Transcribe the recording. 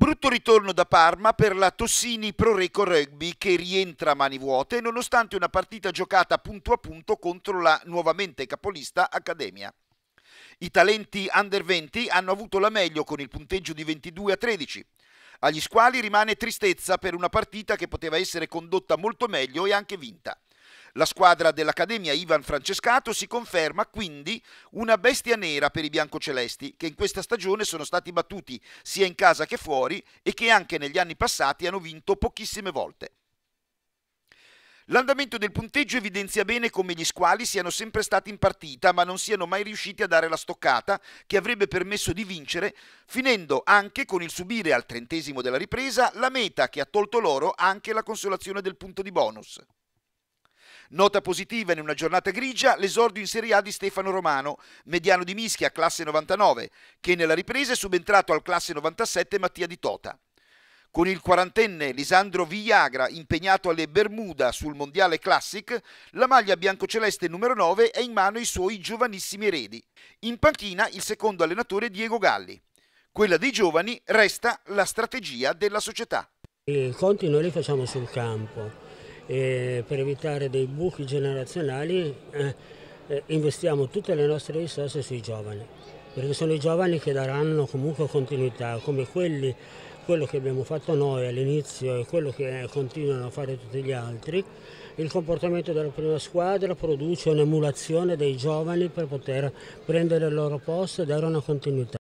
Brutto ritorno da Parma per la Tossini Pro Reco Rugby che rientra a mani vuote nonostante una partita giocata punto a punto contro la nuovamente capolista Accademia. I talenti under 20 hanno avuto la meglio con il punteggio di 22 a 13. Agli squali rimane tristezza per una partita che poteva essere condotta molto meglio e anche vinta. La squadra dell'Accademia Ivan Francescato si conferma quindi una bestia nera per i biancocelesti che in questa stagione sono stati battuti sia in casa che fuori e che anche negli anni passati hanno vinto pochissime volte. L'andamento del punteggio evidenzia bene come gli squali siano sempre stati in partita ma non siano mai riusciti a dare la stoccata che avrebbe permesso di vincere, finendo anche con il subire al trentesimo della ripresa la meta che ha tolto loro anche la consolazione del punto di bonus. Nota positiva in una giornata grigia l'esordio in Serie A di Stefano Romano, mediano di mischia classe 99, che nella ripresa è subentrato al classe 97 Mattia Di Tota. Con il quarantenne Lisandro Villagra impegnato alle Bermuda sul Mondiale Classic, la maglia biancoceleste numero 9 è in mano ai suoi giovanissimi eredi. In panchina il secondo allenatore Diego Galli. Quella dei giovani resta la strategia della società. I conti noi li facciamo sul campo e per evitare dei buchi generazionali eh, eh, investiamo tutte le nostre risorse sui giovani, perché sono i giovani che daranno comunque continuità, come quelli, quello che abbiamo fatto noi all'inizio e quello che eh, continuano a fare tutti gli altri. Il comportamento della prima squadra produce un'emulazione dei giovani per poter prendere il loro posto e dare una continuità.